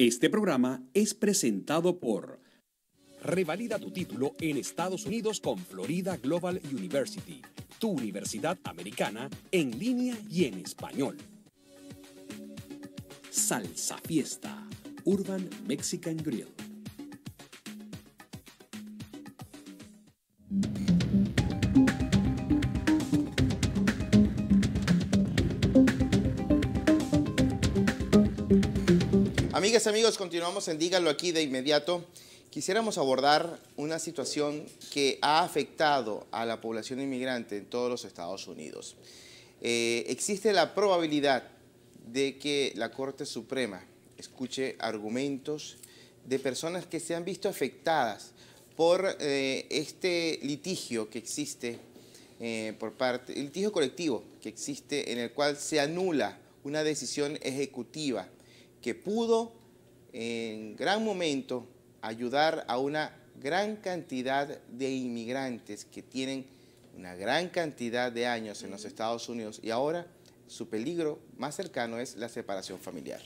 Este programa es presentado por Revalida tu título en Estados Unidos con Florida Global University, tu universidad americana en línea y en español. Salsa Fiesta, Urban Mexican Grill. Amigas, amigos, continuamos en Dígalo aquí de inmediato. Quisiéramos abordar una situación que ha afectado a la población inmigrante en todos los Estados Unidos. Eh, existe la probabilidad de que la Corte Suprema escuche argumentos de personas que se han visto afectadas por eh, este litigio que existe eh, por parte, el litigio colectivo que existe en el cual se anula una decisión ejecutiva que pudo en gran momento ayudar a una gran cantidad de inmigrantes que tienen una gran cantidad de años en los Estados Unidos y ahora su peligro más cercano es la separación familiar.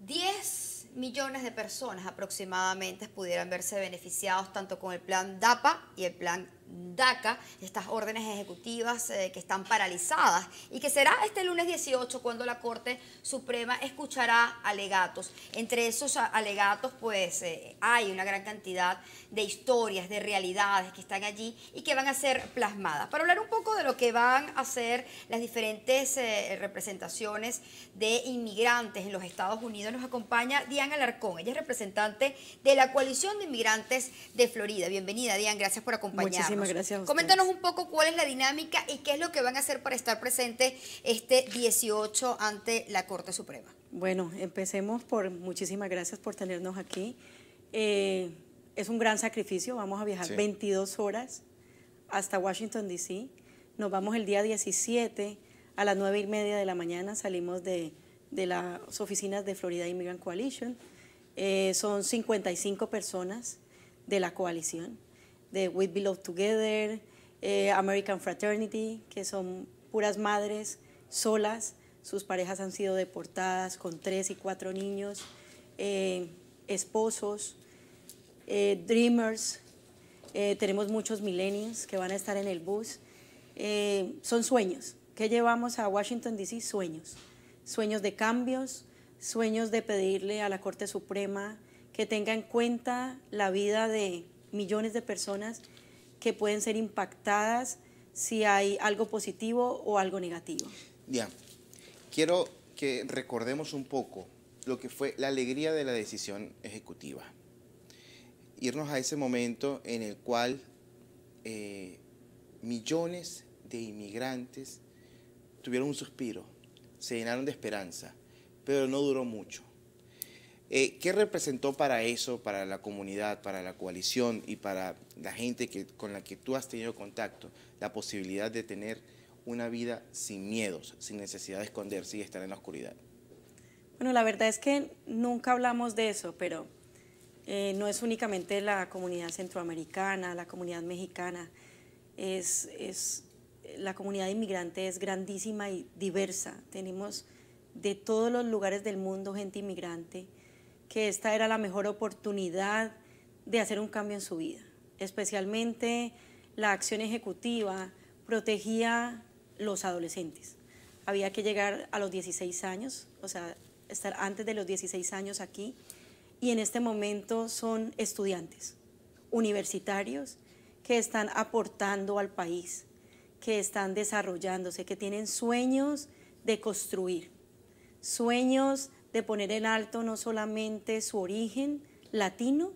10 millones de personas aproximadamente pudieran verse beneficiados tanto con el plan DAPA y el plan DACA, estas órdenes ejecutivas eh, que están paralizadas y que será este lunes 18 cuando la Corte Suprema escuchará alegatos. Entre esos alegatos pues eh, hay una gran cantidad de historias, de realidades que están allí y que van a ser plasmadas. Para hablar un poco de lo que van a hacer las diferentes eh, representaciones de inmigrantes en los Estados Unidos, nos acompaña Diana Alarcón. Ella es representante de la Coalición de Inmigrantes de Florida. Bienvenida, Diana. Gracias por acompañarnos. Coméntanos un poco cuál es la dinámica y qué es lo que van a hacer para estar presentes este 18 ante la Corte Suprema. Bueno, empecemos por muchísimas gracias por tenernos aquí. Eh, es un gran sacrificio, vamos a viajar 22 horas hasta Washington, D.C. Nos vamos el día 17 a las 9 y media de la mañana, salimos de, las oficinas de Florida Immigrant Coalition. Eh, son 55 personas de la coalición de We Belong Together, eh, American Fraternity, que son puras madres solas, sus parejas han sido deportadas con tres y cuatro niños, eh, esposos, eh, Dreamers, tenemos muchos millennials que van a estar en el bus. son sueños. ¿Qué llevamos a Washington, D.C.? Sueños. Sueños de cambios, sueños de pedirle a la Corte Suprema que tenga en cuenta la vida de millones de personas que pueden ser impactadas si hay algo positivo o algo negativo. Ya, quiero que recordemos un poco lo que fue la alegría de la decisión ejecutiva. Irnos a ese momento en el cual eh, millones de inmigrantes tuvieron un suspiro, se llenaron de esperanza, pero no duró mucho. Eh, ¿Qué representó para eso, para la comunidad, para la coalición y para la gente con la que tú has tenido contacto, la posibilidad de tener una vida sin miedos, sin necesidad de esconderse y estar en la oscuridad? Bueno, la verdad es que nunca hablamos de eso, pero eh, no es únicamente la comunidad centroamericana, la comunidad mexicana, es, es, la comunidad inmigrante es grandísima y diversa. Tenemos de todos los lugares del mundo gente inmigrante que esta era la mejor oportunidad de hacer un cambio en su vida. Especialmente la acción ejecutiva protegía los adolescentes. Había que llegar a los 16 años, o sea, estar antes de los 16 años aquí, y en este momento son estudiantes universitarios que están aportando al país, que están desarrollándose, que tienen sueños de construir, sueños de poner en alto no solamente su origen latino,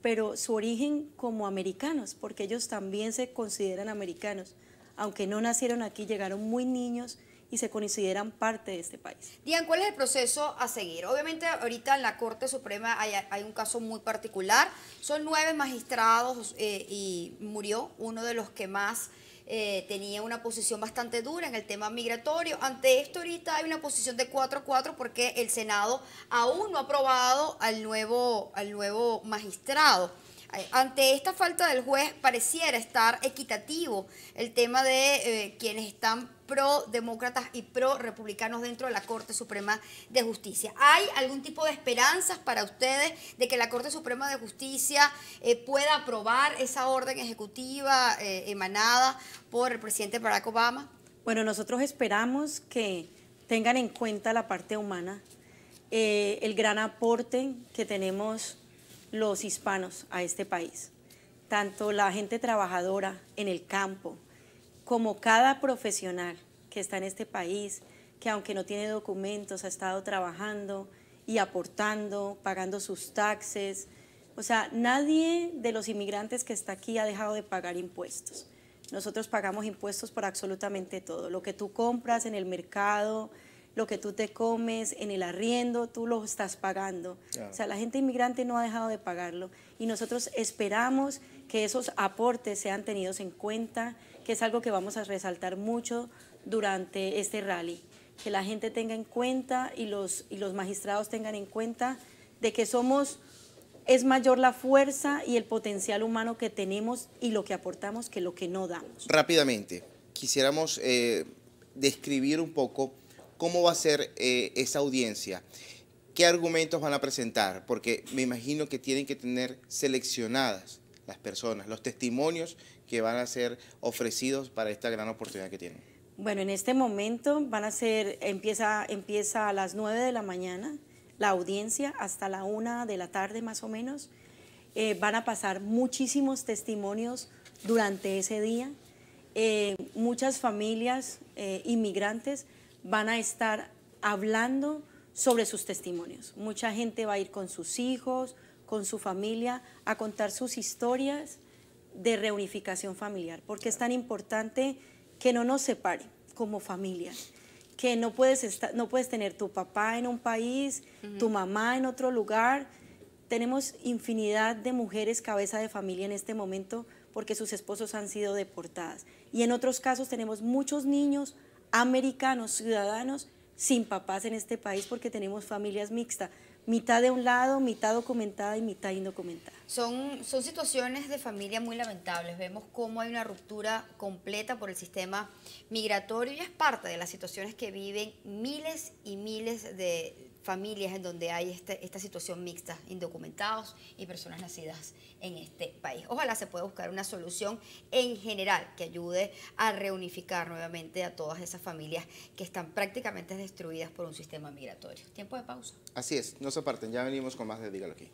pero su origen como americanos, porque ellos también se consideran americanos. Aunque no nacieron aquí, llegaron muy niños y se consideran parte de este país. Dian, ¿cuál es el proceso a seguir? Obviamente ahorita en la Corte Suprema hay, un caso muy particular. Son nueve magistrados eh, y murió uno de los que más eh, tenía una posición bastante dura en el tema migratorio. Ante esto ahorita hay una posición de 4 4 porque el Senado aún no ha aprobado al nuevo, al nuevo magistrado. Eh, ante esta falta del juez pareciera estar equitativo el tema de eh, quienes están pro demócratas y pro republicanos dentro de la Corte Suprema de Justicia. ¿Hay algún tipo de esperanzas para ustedes de que la Corte Suprema de Justicia eh, pueda aprobar esa orden ejecutiva eh, emanada por el presidente Barack Obama? Bueno, nosotros esperamos que tengan en cuenta la parte humana, eh, el gran aporte que tenemos los hispanos a este país, tanto la gente trabajadora en el campo, como cada profesional que está en este país, que aunque no tiene documentos, ha estado trabajando y aportando, pagando sus taxes. O sea, nadie de los inmigrantes que está aquí ha dejado de pagar impuestos. Nosotros pagamos impuestos por absolutamente todo. Lo que tú compras en el mercado, lo que tú te comes, en el arriendo, tú lo estás pagando. O sea, la gente inmigrante no ha dejado de pagarlo. Y nosotros esperamos que esos aportes sean tenidos en cuenta, que es algo que vamos a resaltar mucho durante este rally, que la gente tenga en cuenta y los, los magistrados tengan en cuenta de que somos, es mayor la fuerza y el potencial humano que tenemos y lo que aportamos que lo que no damos. Rápidamente, quisiéramos eh, describir un poco cómo va a ser eh, esa audiencia. ¿Qué argumentos van a presentar? Porque me imagino que tienen que tener seleccionadas las personas, los testimonios que van a ser ofrecidos para esta gran oportunidad que tienen. Bueno, en este momento van a ser, empieza, empieza a las 9 de la mañana la audiencia hasta la 1 de la tarde más o menos. Eh, van a pasar muchísimos testimonios durante ese día. Eh, muchas familias eh, inmigrantes van a estar hablando sobre sus testimonios. Mucha gente va a ir con sus hijos, con su familia, a contar sus historias de reunificación familiar, porque es tan importante que no nos separe como familia, que no puedes, estar, no puedes tener tu papá en un país, tu mamá en otro lugar. Tenemos infinidad de mujeres cabeza de familia en este momento porque sus esposos han sido deportadas. Y en otros casos tenemos muchos niños americanos, ciudadanos, sin papás en este país porque tenemos familias mixtas, mitad de un lado, mitad documentada y mitad indocumentada. Son, son situaciones de familia muy lamentables. Vemos cómo hay una ruptura completa por el sistema migratorio y es parte de las situaciones que viven miles y miles de, familias en donde hay este, esta situación mixta, indocumentados y personas nacidas en este país. Ojalá se pueda buscar una solución en general que ayude a reunificar nuevamente a todas esas familias que están prácticamente destruidas por un sistema migratorio. Tiempo de pausa. Así es, no se aparten, ya venimos con más de Dígalo aquí.